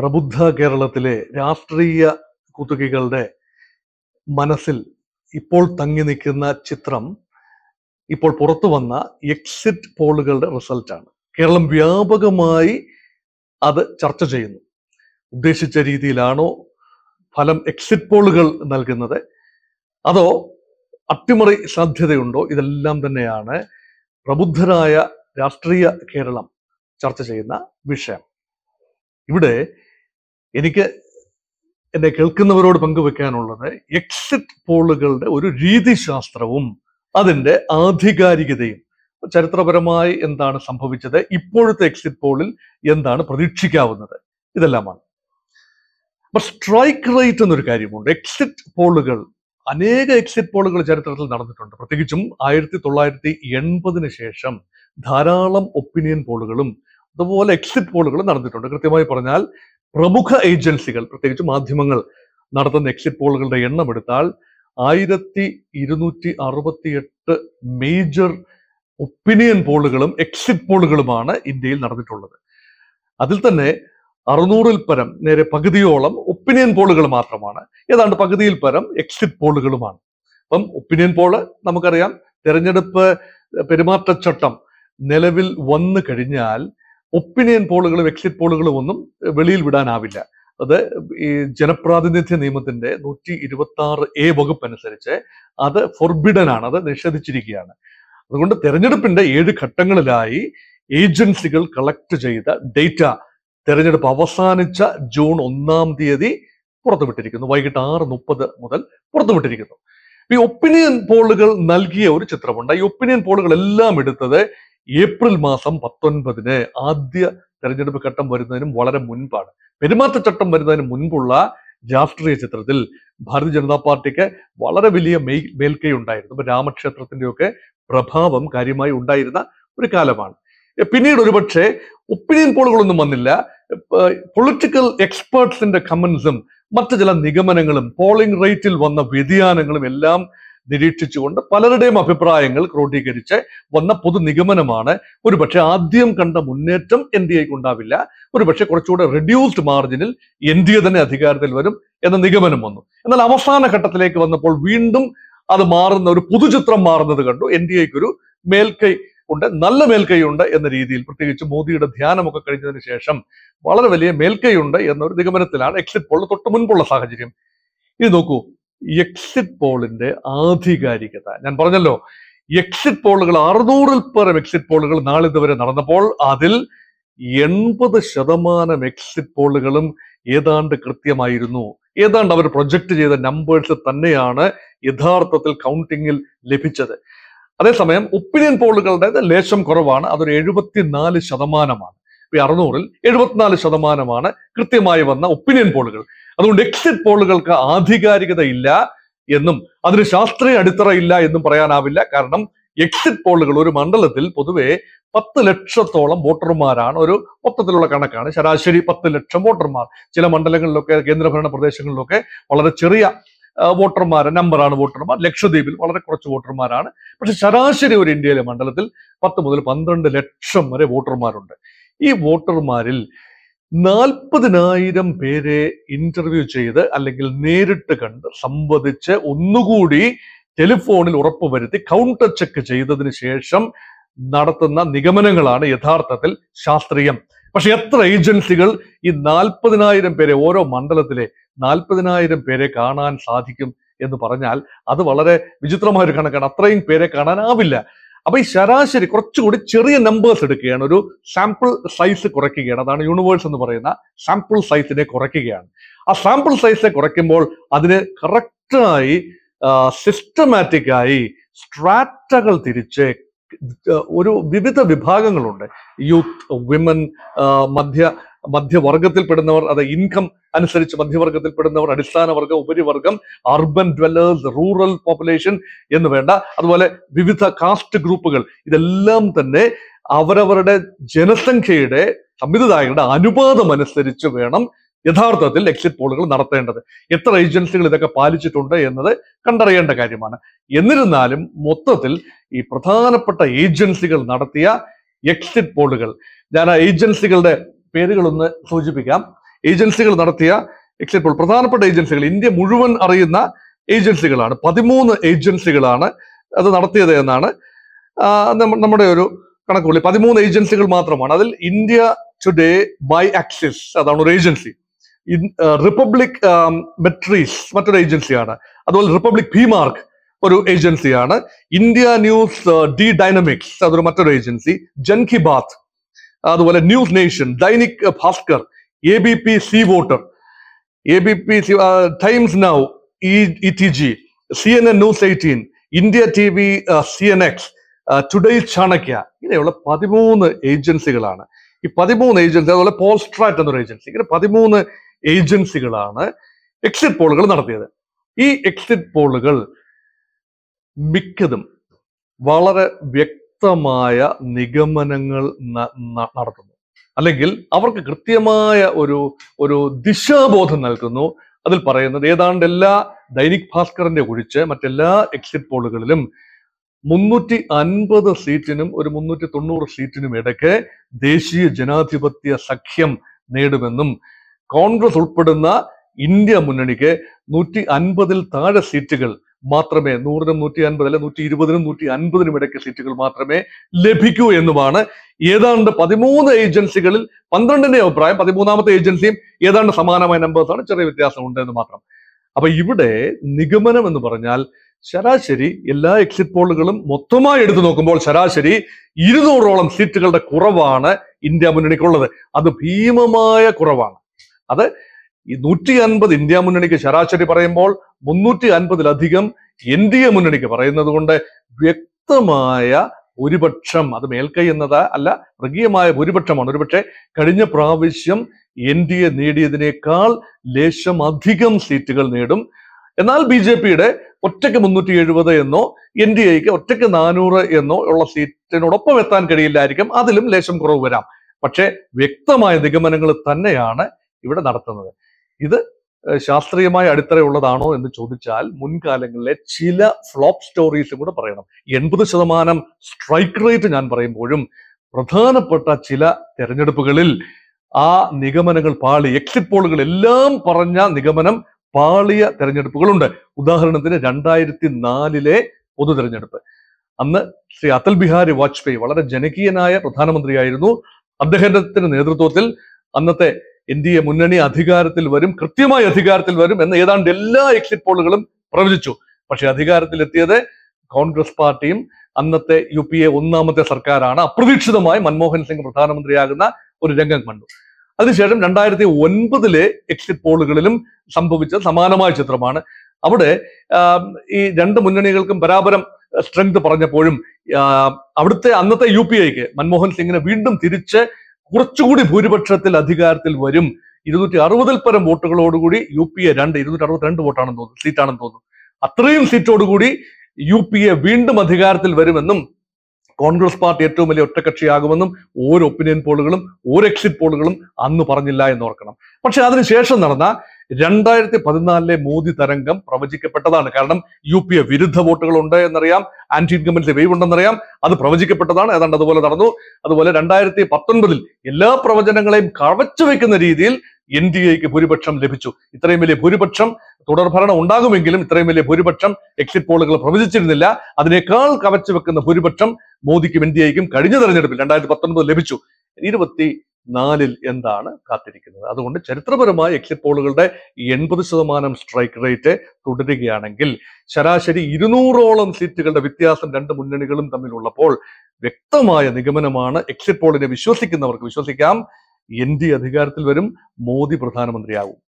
പ്രബുദ്ധ കേരളത്തിലെ രാഷ്ട്രീയ കുത്തുകികളുടെ മനസ്സിൽ ഇപ്പോൾ തങ്ങി നിൽക്കുന്ന ചിത്രം ഇപ്പോൾ പുറത്തു വന്ന എക്സിറ്റ് പോളുകളുടെ റിസൾട്ടാണ് കേരളം വ്യാപകമായി അത് ചർച്ച ചെയ്യുന്നു ഉദ്ദേശിച്ച രീതിയിലാണോ ഫലം എക്സിറ്റ് പോളുകൾ നൽകുന്നത് അതോ അട്ടിമറി സാധ്യതയുണ്ടോ ഇതെല്ലാം തന്നെയാണ് പ്രബുദ്ധരായ രാഷ്ട്രീയ കേരളം ചർച്ച ചെയ്യുന്ന വിഷയം ഇവിടെ എനിക്ക് എന്നെ കേൾക്കുന്നവരോട് പങ്കുവെക്കാനുള്ളത് എക്സിറ്റ് പോളുകളുടെ ഒരു രീതിശാസ്ത്രവും അതിന്റെ ആധികാരികതയും ചരിത്രപരമായി എന്താണ് സംഭവിച്ചത് ഇപ്പോഴത്തെ എക്സിറ്റ് പോളിൽ എന്താണ് പ്രതീക്ഷിക്കാവുന്നത് ഇതെല്ലാമാണ് അപ്പൊ സ്ട്രൈക്ക് റേറ്റ് എന്നൊരു കാര്യമുണ്ട് എക്സിറ്റ് പോളുകൾ അനേക എക്സിറ്റ് പോളുകൾ ചരിത്രത്തിൽ നടന്നിട്ടുണ്ട് പ്രത്യേകിച്ചും ആയിരത്തി തൊള്ളായിരത്തി എൺപതിന് ശേഷം ധാരാളം ഒപ്പീനിയൻ പോളുകളും അതുപോലെ എക്സിറ്റ് പോളുകളും നടന്നിട്ടുണ്ട് കൃത്യമായി പറഞ്ഞാൽ പ്രമുഖ ഏജൻസികൾ പ്രത്യേകിച്ച് മാധ്യമങ്ങൾ നടത്തുന്ന എക്സിറ്റ് പോളുകളുടെ എണ്ണം എടുത്താൽ ആയിരത്തി ഇരുന്നൂറ്റി അറുപത്തിയെട്ട് മേജർ ഒപ്പീനിയൻ പോളുകളും എക്സിറ്റ് പോളുകളുമാണ് ഇന്ത്യയിൽ നടന്നിട്ടുള്ളത് അതിൽ തന്നെ അറുന്നൂറിൽ പരം നേരെ പകുതിയോളം ഒപ്പീനിയൻ പോളുകൾ മാത്രമാണ് ഏതാണ്ട് പകുതിയിൽ പരം എക്സിറ്റ് പോളുകളുമാണ് അപ്പം ഒപ്പീനിയൻ പോള് നമുക്കറിയാം തെരഞ്ഞെടുപ്പ് പെരുമാറ്റച്ചട്ടം നിലവിൽ വന്നു കഴിഞ്ഞാൽ ഒപ്പീനിയൻ പോളുകളും എക്സിറ്റ് പോളുകളും ഒന്നും വെളിയിൽ വിടാനാവില്ല അത് ഈ ജനപ്രാതിനിധ്യ നിയമത്തിന്റെ നൂറ്റി ഇരുപത്തി ആറ് എ വകുപ്പ് അനുസരിച്ച് അത് ഫോർബിഡൻ ആണ് അത് നിഷേധിച്ചിരിക്കുകയാണ് അതുകൊണ്ട് തെരഞ്ഞെടുപ്പിന്റെ ഏഴ് ഘട്ടങ്ങളിലായി ഏജൻസികൾ കളക്ട് ചെയ്ത ഡേറ്റ തെരഞ്ഞെടുപ്പ് അവസാനിച്ച ജൂൺ ഒന്നാം തീയതി പുറത്തുവിട്ടിരിക്കുന്നു വൈകിട്ട് ആറ് മുപ്പത് മുതൽ പുറത്തുവിട്ടിരിക്കുന്നു ഈ ഒപ്പീനിയൻ പോളുകൾ നൽകിയ ഒരു ചിത്രമുണ്ട് ഈ ഒപ്പീനിയൻ പോളുകൾ എല്ലാം എടുത്തത് ഏപ്രിൽ മാസം പത്തൊൻപതിന് ആദ്യ തെരഞ്ഞെടുപ്പ് ഘട്ടം വരുന്നതിനും വളരെ മുൻപാണ് പെരുമാറ്റച്ചട്ടം വരുന്നതിന് മുൻപുള്ള രാഷ്ട്രീയ ചിത്രത്തിൽ ഭാരതീയ ജനതാ പാർട്ടിക്ക് വളരെ വലിയ മേൽ മേൽക്കൈ ഉണ്ടായിരുന്നു അപ്പൊ രാമക്ഷേത്രത്തിന്റെയൊക്കെ പ്രഭാവം കാര്യമായി ഉണ്ടായിരുന്ന ഒരു കാലമാണ് പിന്നീട് ഒരുപക്ഷെ ഒപ്പീനിയൻ പോളുകളൊന്നും വന്നില്ല പൊളിറ്റിക്കൽ എക്സ്പേർട്സിന്റെ കമൻസും മറ്റു ചില നിഗമനങ്ങളും പോളിംഗ് റേറ്റിൽ വന്ന വ്യതിയാനങ്ങളും എല്ലാം നിരീക്ഷിച്ചുകൊണ്ട് പലരുടെയും അഭിപ്രായങ്ങൾ ക്രോഡീകരിച്ച് വന്ന പൊതു നിഗമനമാണ് ഒരുപക്ഷെ ആദ്യം കണ്ട മുന്നേറ്റം എൻ ഡി എക്ക് ഉണ്ടാവില്ല ഒരുപക്ഷെ കുറച്ചുകൂടെ റെഡ്യൂസ്ഡ് മാർജിനിൽ എൻ ഡി എ തന്നെ അധികാരത്തിൽ വരും എന്ന നിഗമനം വന്നു എന്നാൽ അവസാന ഘട്ടത്തിലേക്ക് വന്നപ്പോൾ വീണ്ടും അത് മാറുന്ന ഒരു പുതുചിത്രം മാറുന്നത് കണ്ടു എൻ ഡി എക്ക് ഒരു മേൽക്കൈ ഉണ്ട് നല്ല മേൽക്കൈയുണ്ട് എന്ന രീതിയിൽ പ്രത്യേകിച്ച് മോദിയുടെ ധ്യാനമൊക്കെ കഴിഞ്ഞതിന് ശേഷം വളരെ വലിയ മേൽക്കൈയുണ്ട് എന്നൊരു നിഗമനത്തിലാണ് എക്സിറ്റ് പോൾ തൊട്ട് മുൻപുള്ള സാഹചര്യം ഇനി നോക്കൂ എക്സിറ്റ് പോളിന്റെ ആധികാരികത ഞാൻ പറഞ്ഞല്ലോ എക്സിറ്റ് പോളുകൾ അറുനൂറിൽ പരം എക്സിറ്റ് പോളുകൾ നാളിതുവരെ നടന്നപ്പോൾ അതിൽ എൺപത് ശതമാനം എക്സിറ്റ് പോളുകളും ഏതാണ്ട് കൃത്യമായിരുന്നു ഏതാണ്ട് അവർ പ്രൊജക്ട് ചെയ്ത നമ്പേഴ്സ് തന്നെയാണ് യഥാർത്ഥത്തിൽ കൗണ്ടിങ്ങിൽ ലഭിച്ചത് അതേസമയം ഒപ്പീനിയൻ പോളുകളുടെ ലേശം കുറവാണ് അതൊരു എഴുപത്തിനാല് ശതമാനമാണ് ഈ അറുന്നൂറിൽ എഴുപത്തിനാല് ശതമാനമാണ് കൃത്യമായി വന്ന ഒപ്പീനിയൻ പോളുകൾ അതുകൊണ്ട് എക്സിറ്റ് പോളുകൾക്ക് ആധികാരികത ഇല്ല എന്നും അതിന് ശാസ്ത്രീയ അടിത്തറ ഇല്ല എന്നും പറയാനാവില്ല കാരണം എക്സിറ്റ് പോളുകൾ ഒരു മണ്ഡലത്തിൽ പൊതുവെ പത്ത് ലക്ഷത്തോളം വോട്ടർമാരാണ് ഒരു മൊത്തത്തിലുള്ള കണക്കാണ് ശരാശരി പത്ത് ലക്ഷം വോട്ടർമാർ ചില മണ്ഡലങ്ങളിലൊക്കെ കേന്ദ്രഭരണ പ്രദേശങ്ങളിലൊക്കെ വളരെ ചെറിയ വോട്ടർമാർ നമ്പറാണ് വോട്ടർമാർ ലക്ഷദ്വീപിൽ വളരെ കുറച്ച് വോട്ടർമാരാണ് പക്ഷെ ശരാശരി ഒരു ഇന്ത്യയിലെ മണ്ഡലത്തിൽ പത്ത് മുതൽ പന്ത്രണ്ട് ലക്ഷം വരെ വോട്ടർമാരുണ്ട് ഈ വോട്ടർമാരിൽ നാൽപ്പതിനായിരം പേരെ ഇന്റർവ്യൂ ചെയ്ത് അല്ലെങ്കിൽ നേരിട്ട് കണ്ട് സംവദിച്ച് ഒന്നുകൂടി ടെലിഫോണിൽ ഉറപ്പ് വരുത്തി കൗണ്ടർ ചെക്ക് ചെയ്തതിന് ശേഷം നടത്തുന്ന നിഗമനങ്ങളാണ് യഥാർത്ഥത്തിൽ ശാസ്ത്രീയം പക്ഷെ എത്ര ഏജൻസികൾ ഈ നാൽപ്പതിനായിരം പേരെ ഓരോ മണ്ഡലത്തിലെ നാൽപ്പതിനായിരം പേരെ കാണാൻ സാധിക്കും എന്ന് പറഞ്ഞാൽ അത് വളരെ വിചിത്രമായ ഒരു കണക്കാണ് അത്രയും പേരെ കാണാനാവില്ല അപ്പൊ ഈ ശരാശരി കുറച്ചുകൂടി ചെറിയ നമ്പേഴ്സ് എടുക്കുകയാണ് ഒരു സാമ്പിൾ സൈസ് കുറയ്ക്കുകയാണ് അതാണ് യൂണിവേഴ്സ് എന്ന് പറയുന്ന സാമ്പിൾ സൈസിനെ കുറയ്ക്കുകയാണ് ആ സാമ്പിൾ സൈസിനെ കുറയ്ക്കുമ്പോൾ അതിന് കറക്റ്റായി സിസ്റ്റമാറ്റിക്കായി സ്ട്രാറ്റകൾ തിരിച്ച് ഒരു വിവിധ വിഭാഗങ്ങളുണ്ട് യൂത്ത് വിമൻ മധ്യ മധ്യവർഗത്തിൽപ്പെടുന്നവർ അത് ഇൻകം അനുസരിച്ച് മധ്യവർഗത്തിൽപ്പെടുന്നവർ അടിസ്ഥാന വർഗം ഉപരിവർഗം അർബൻ ഡ്വല്ലേഴ്സ് റൂറൽ പോപ്പുലേഷൻ എന്ന് വേണ്ട അതുപോലെ വിവിധ കാസ്റ്റ് ഗ്രൂപ്പുകൾ ഇതെല്ലാം തന്നെ അവരവരുടെ ജനസംഖ്യയുടെ സംവിധായകരുടെ അനുപാതം അനുസരിച്ച് വേണം യഥാർത്ഥത്തിൽ എക്സിറ്റ് പോളുകൾ നടത്തേണ്ടത് എത്ര ഏജൻസികൾ ഇതൊക്കെ പാലിച്ചിട്ടുണ്ട് എന്നത് കണ്ടറിയേണ്ട കാര്യമാണ് എന്നിരുന്നാലും മൊത്തത്തിൽ ഈ പ്രധാനപ്പെട്ട ഏജൻസികൾ നടത്തിയ എക്സിറ്റ് പോളുകൾ ഞാൻ ആ ഏജൻസികളുടെ പേരുകളൊന്ന് സൂചിപ്പിക്കാം ഏജൻസികൾ നടത്തിയ എക്സിറ്റ് പോൾ പ്രധാനപ്പെട്ട ഏജൻസികൾ ഇന്ത്യ മുഴുവൻ അറിയുന്ന ഏജൻസികളാണ് പതിമൂന്ന് ഏജൻസികളാണ് അത് നടത്തിയത് എന്നാണ് നമ്മുടെ ഒരു കണക്കുള്ളി പതിമൂന്ന് ഏജൻസികൾ മാത്രമാണ് അതിൽ ഇന്ത്യ ടുഡേ ബൈ ആക്സിസ് അതാണ് ഒരു ഏജൻസി റിപ്പബ്ലിക് മെട്രീസ് മറ്റൊരു ഏജൻസിയാണ് അതുപോലെ റിപ്പബ്ലിക് ഭീമാർക്ക് ഒരു ഏജൻസിയാണ് ഇന്ത്യ ന്യൂസ് ഡി ഡൈനമിക്സ് അതൊരു മറ്റൊരു ഏജൻസി ജൻകി ബാത്ത് അതുപോലെ news nation Dainik Bhaskar A B P C voter A B P C times now E T G C N N news eighteen India T V C N X today Chanakya ഇങ്ങനെയുള്ള പതിമൂന്ന് ഏജൻസികളാണ് ഈ പതിമൂന്ന് agency അതുപോലെ പോൾസ്ട്രാറ്റ് എന്നൊരു agency ഇങ്ങനെ പതിമൂന്ന് ഏജൻസികളാണ് exit പോളുകൾ നടത്തിയത് ഈ എക്സിറ്റ് പോളുകൾ മിക്കതും വളരെ വ്യക്തി വ്യക്തമായ നിഗമനങ്ങൾ നടത്തുന്നു അല്ലെങ്കിൽ അവർക്ക് കൃത്യമായ ഒരു ഒരു ദിശാബോധം നൽകുന്നു അതിൽ പറയുന്നത് ഏതാണ്ട് എല്ലാ ദൈനിക് ഭാസ്കറിന്റെ ഒഴിച്ച് മറ്റെല്ലാ എക്സിറ്റ് പോളുകളിലും മുന്നൂറ്റി അൻപത് സീറ്റിനും ഒരു മുന്നൂറ്റി തൊണ്ണൂറ് സീറ്റിനും ഇടയ്ക്ക് ദേശീയ ജനാധിപത്യ സഖ്യം നേടുമെന്നും കോൺഗ്രസ് ഉൾപ്പെടുന്ന ഇന്ത്യ മുന്നണിക്ക് നൂറ്റി അൻപതിൽ താഴെ സീറ്റുകൾ മാത്രമേ നൂറിനും നൂറ്റി അൻപത് അല്ലെ നൂറ്റി ഇരുപതിനും നൂറ്റി അൻപതിനും ഇടയ്ക്ക് സീറ്റുകൾ മാത്രമേ ലഭിക്കൂ എന്നുമാണ് ഏതാണ്ട് പതിമൂന്ന് ഏജൻസികളിൽ പന്ത്രണ്ടിന്റെ അഭിപ്രായം പതിമൂന്നാമത്തെ ഏജൻസിയും ഏതാണ്ട് സമാനമായ നമ്പേഴ്സാണ് ചെറിയ ഉണ്ട് എന്ന് മാത്രം അപ്പൊ ഇവിടെ നിഗമനം എന്ന് പറഞ്ഞാൽ ശരാശരി എല്ലാ എക്സിറ്റ് പോളുകളും മൊത്തമായി എടുത്തു നോക്കുമ്പോൾ ശരാശരി ഇരുന്നൂറോളം സീറ്റുകളുടെ കുറവാണ് ഇന്ത്യ മുന്നണിക്കുള്ളത് അത് ഭീമമായ കുറവാണ് അത് ഈ നൂറ്റി അൻപത് ഇന്ത്യ മുന്നണിക്ക് ശരാശരി പറയുമ്പോൾ മുന്നൂറ്റി അൻപതിലധികം എൻ ഡി എ മുന്നണിക്ക് പറയുന്നത് കൊണ്ട് വ്യക്തമായ ഭൂരിപക്ഷം അത് മേൽക്കൈ എന്നത് അല്ല മൃഗീയമായ ഭൂരിപക്ഷമാണ് ഒരുപക്ഷെ കഴിഞ്ഞ പ്രാവശ്യം എൻ ഡി എ നേടിയതിനേക്കാൾ ലേശം അധികം സീറ്റുകൾ നേടും എന്നാൽ ബി ജെ പിയുടെ ഒറ്റയ്ക്ക് മുന്നൂറ്റി എഴുപത് എന്നോ എൻ ഡി എക്ക് ഒറ്റയ്ക്ക് നാനൂറ് എന്നോ ഉള്ള സീറ്റിനോടൊപ്പം എത്താൻ കഴിയില്ലായിരിക്കും അതിലും ലേശം കുറവ് വരാം പക്ഷേ വ്യക്തമായ നിഗമനങ്ങൾ തന്നെയാണ് ഇവിടെ നടത്തുന്നത് ഇത് ശാസ്ത്രീയമായ അടിത്തറയുള്ളതാണോ എന്ന് ചോദിച്ചാൽ മുൻകാലങ്ങളിലെ ചില ഫ്ലോപ്പ് സ്റ്റോറീസും കൂടെ പറയണം എൺപത് ശതമാനം സ്ട്രൈക്ക് റേറ്റ് ഞാൻ പറയുമ്പോഴും പ്രധാനപ്പെട്ട ചില തെരഞ്ഞെടുപ്പുകളിൽ ആ നിഗമനങ്ങൾ പാളി എക്സിറ്റ് പോളുകൾ എല്ലാം പറഞ്ഞ നിഗമനം പാളിയ തെരഞ്ഞെടുപ്പുകളുണ്ട് ഉദാഹരണത്തിന് രണ്ടായിരത്തി നാലിലെ പൊതു തെരഞ്ഞെടുപ്പ് അന്ന് ശ്രീ അതൽ ബിഹാരി വാജ്പേയി വളരെ ജനകീയനായ പ്രധാനമന്ത്രിയായിരുന്നു അദ്ദേഹത്തിന്റെ നേതൃത്വത്തിൽ അന്നത്തെ ഇന്ത്യ മുന്നണി അധികാരത്തിൽ വരും കൃത്യമായി അധികാരത്തിൽ വരും എന്ന് ഏതാണ്ട് എല്ലാ എക്സിറ്റ് പോളുകളും പ്രവചിച്ചു പക്ഷെ എത്തിയത് കോൺഗ്രസ് പാർട്ടിയും അന്നത്തെ യു പി എ ഒന്നാമത്തെ സർക്കാരാണ് അപ്രതീക്ഷിതമായി മൻമോഹൻ സിംഗ് പ്രധാനമന്ത്രിയാകുന്ന ഒരു രംഗം കണ്ടു അതിനുശേഷം രണ്ടായിരത്തി ഒൻപതിലെ എക്സിറ്റ് പോളുകളിലും സംഭവിച്ച സമാനമായ ചിത്രമാണ് അവിടെ ഈ രണ്ട് മുന്നണികൾക്കും പരാപരം സ്ട്രെങ്ത് പറഞ്ഞപ്പോഴും അവിടുത്തെ അന്നത്തെ യു പി ഐക്ക് മൻമോഹൻ സിംഗിനെ വീണ്ടും തിരിച്ച് കുറച്ചുകൂടി ഭൂരിപക്ഷത്തിൽ അധികാരത്തിൽ വരും ഇരുന്നൂറ്റി അറുപതിൽ പരം വോട്ടുകളോടുകൂടി യു പി എ രണ്ട് ഇരുന്നൂറ്റി അറുപത്തി രണ്ട് വോട്ടാണെന്ന് തോന്നുന്നു സീറ്റാണെന്ന് തോന്നുന്നു അത്രയും സീറ്റോടുകൂടി യു പി എ വീണ്ടും അധികാരത്തിൽ വരുമെന്നും കോൺഗ്രസ് പാർട്ടി ഏറ്റവും വലിയ ഒറ്റക്കക്ഷിയാകുമെന്നും ഓരോ ഒപ്പീനിയൻ പോളുകളും ഓരോ എക്സിറ്റ് പോളുകളും അന്ന് പറഞ്ഞില്ല എന്ന് ഓർക്കണം പക്ഷെ അതിനുശേഷം നടന്ന രണ്ടായിരത്തി പതിനാലിലെ മോദി തരംഗം പ്രവചിക്കപ്പെട്ടതാണ് കാരണം യു പി എ വിരുദ്ധ വോട്ടുകളുണ്ട് എന്നറിയാം ആന്റി ഇൻകമ്പൻസി വേവ് ഉണ്ടെന്നറിയാം അത് പ്രവചിക്കപ്പെട്ടതാണ് ഏതാണ്ട് അതുപോലെ നടന്നു അതുപോലെ രണ്ടായിരത്തി പത്തൊൻപതിൽ എല്ലാ പ്രവചനങ്ങളെയും കവച്ചു വെക്കുന്ന രീതിയിൽ എൻ ഡി എക്ക് ഭൂരിപക്ഷം ലഭിച്ചു ഇത്രയും വലിയ ഭൂരിപക്ഷം തുടർഭരണം ഉണ്ടാകുമെങ്കിലും ഇത്രയും വലിയ ഭൂരിപക്ഷം എക്സിറ്റ് പോളുകൾ പ്രവചിച്ചിരുന്നില്ല അതിനേക്കാൾ കവച്ചു വെക്കുന്ന ഭൂരിപക്ഷം മോദിക്കും എൻ ഡി എക്കും കഴിഞ്ഞ തെരഞ്ഞെടുപ്പിൽ രണ്ടായിരത്തി പത്തൊൻപത് ലഭിച്ചു ഇരുപത്തി നാലിൽ എന്താണ് കാത്തിരിക്കുന്നത് അതുകൊണ്ട് ചരിത്രപരമായ എക്സിറ്റ് പോളുകളുടെ എൺപത് ശതമാനം സ്ട്രൈക്ക് റേറ്റ് തുടരുകയാണെങ്കിൽ ശരാശരി ഇരുന്നൂറോളം സീറ്റുകളുടെ വ്യത്യാസം രണ്ട് മുന്നണികളും തമ്മിലുള്ളപ്പോൾ വ്യക്തമായ നിഗമനമാണ് എക്സിറ്റ് പോളിനെ വിശ്വസിക്കുന്നവർക്ക് വിശ്വസിക്കാം എൻ ഡി അധികാരത്തിൽ വരും മോദി പ്രധാനമന്ത്രിയാകും